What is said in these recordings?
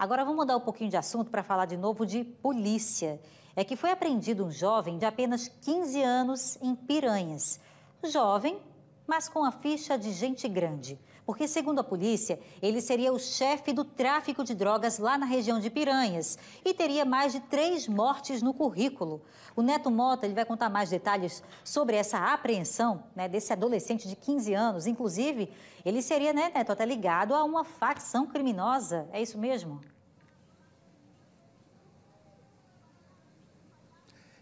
Agora vamos mudar um pouquinho de assunto para falar de novo de polícia. É que foi apreendido um jovem de apenas 15 anos em Piranhas. Jovem, mas com a ficha de gente grande porque, segundo a polícia, ele seria o chefe do tráfico de drogas lá na região de Piranhas e teria mais de três mortes no currículo. O Neto Mota ele vai contar mais detalhes sobre essa apreensão né, desse adolescente de 15 anos. Inclusive, ele seria, né, Neto, até ligado a uma facção criminosa. É isso mesmo?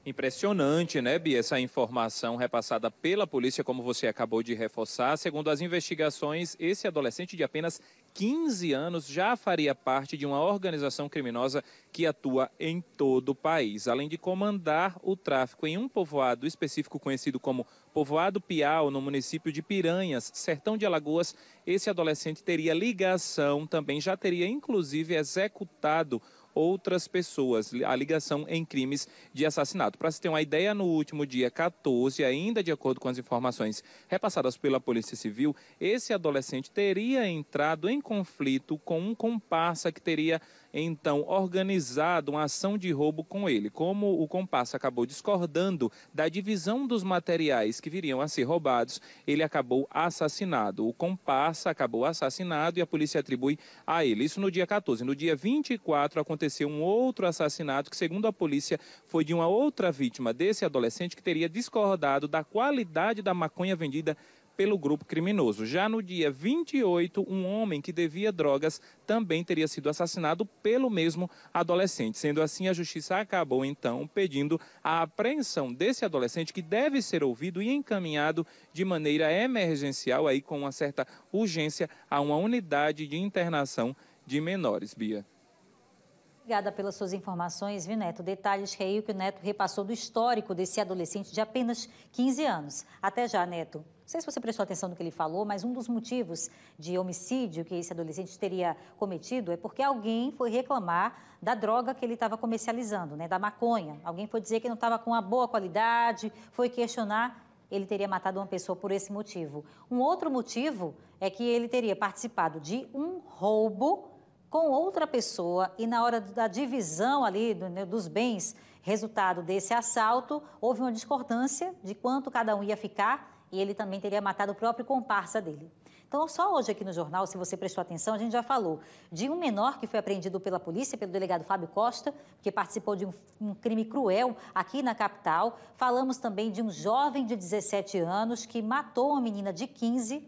Impressionante, né, Bia, essa informação repassada pela polícia, como você acabou de reforçar. Segundo as investigações, esse adolescente de apenas 15 anos já faria parte de uma organização criminosa que atua em todo o país, além de comandar o tráfico em um povoado específico conhecido como Povoado Piau, no município de Piranhas, sertão de Alagoas. Esse adolescente teria ligação também, já teria inclusive executado outras pessoas, a ligação em crimes de assassinato. Para se ter uma ideia, no último dia 14, ainda de acordo com as informações repassadas pela Polícia Civil, esse adolescente teria entrado em conflito com um comparsa que teria então organizado realizado uma ação de roubo com ele. Como o compasso acabou discordando da divisão dos materiais que viriam a ser roubados, ele acabou assassinado. O comparsa acabou assassinado e a polícia atribui a ele. Isso no dia 14. No dia 24 aconteceu um outro assassinato que, segundo a polícia, foi de uma outra vítima desse adolescente que teria discordado da qualidade da maconha vendida pelo grupo criminoso. Já no dia 28, um homem que devia drogas também teria sido assassinado pelo mesmo adolescente. Sendo assim, a justiça acabou então pedindo a apreensão desse adolescente que deve ser ouvido e encaminhado de maneira emergencial aí com uma certa urgência a uma unidade de internação de menores, Bia. Obrigada pelas suas informações, Neto? Detalhes que aí o que o Neto repassou do histórico desse adolescente de apenas 15 anos. Até já, Neto. Não sei se você prestou atenção no que ele falou, mas um dos motivos de homicídio que esse adolescente teria cometido é porque alguém foi reclamar da droga que ele estava comercializando, né, da maconha. Alguém foi dizer que não estava com uma boa qualidade, foi questionar ele teria matado uma pessoa por esse motivo. Um outro motivo é que ele teria participado de um roubo com outra pessoa e na hora da divisão ali né, dos bens resultado desse assalto, houve uma discordância de quanto cada um ia ficar e ele também teria matado o próprio comparsa dele. Então, só hoje aqui no jornal, se você prestou atenção, a gente já falou de um menor que foi apreendido pela polícia, pelo delegado Fábio Costa, que participou de um, um, crime cruel aqui na capital. Falamos também de um jovem de 17 anos que matou uma menina de 15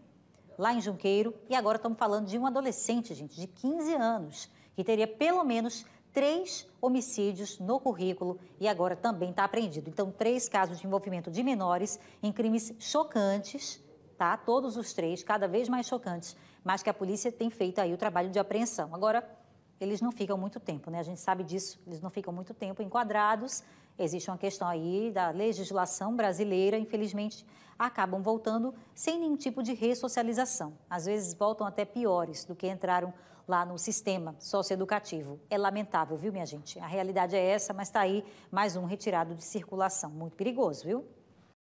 lá em Junqueiro. E agora estamos falando de um adolescente, gente, de 15 anos, que teria pelo menos três homicídios no currículo e agora também está apreendido. Então, três casos de envolvimento de menores em crimes chocantes, tá? Todos os três, cada vez mais chocantes, mas que a polícia tem feito aí o trabalho de apreensão. Agora, eles não ficam muito tempo, né? A gente sabe disso, eles não ficam muito tempo enquadrados. Existe uma questão aí da legislação brasileira, infelizmente, acabam voltando sem nenhum tipo de ressocialização. Às vezes voltam até piores do que entraram lá no sistema socioeducativo. É lamentável, viu, minha gente? A realidade é essa, mas está aí mais um retirado de circulação. Muito perigoso, viu?